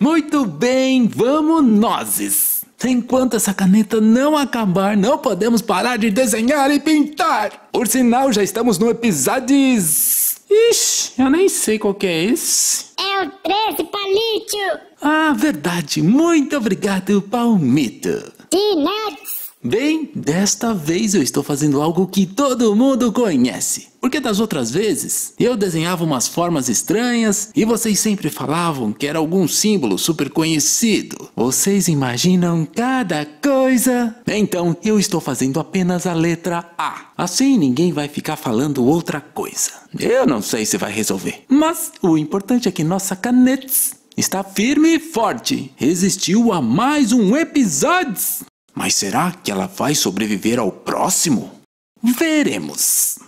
Muito bem, vamos nozes! Enquanto essa caneta não acabar, não podemos parar de desenhar e pintar! Por sinal, já estamos no episódio. Ixi, eu nem sei qual que é esse. É o 13 Palito! Ah, verdade! Muito obrigado, Palmito! De nada! Bem, desta vez eu estou fazendo algo que todo mundo conhece. Porque das outras vezes, eu desenhava umas formas estranhas e vocês sempre falavam que era algum símbolo super conhecido. Vocês imaginam cada coisa? Então, eu estou fazendo apenas a letra A. Assim ninguém vai ficar falando outra coisa. Eu não sei se vai resolver. Mas o importante é que nossa caneta está firme e forte. Resistiu a mais um episódio. Mas será que ela vai sobreviver ao próximo? Veremos.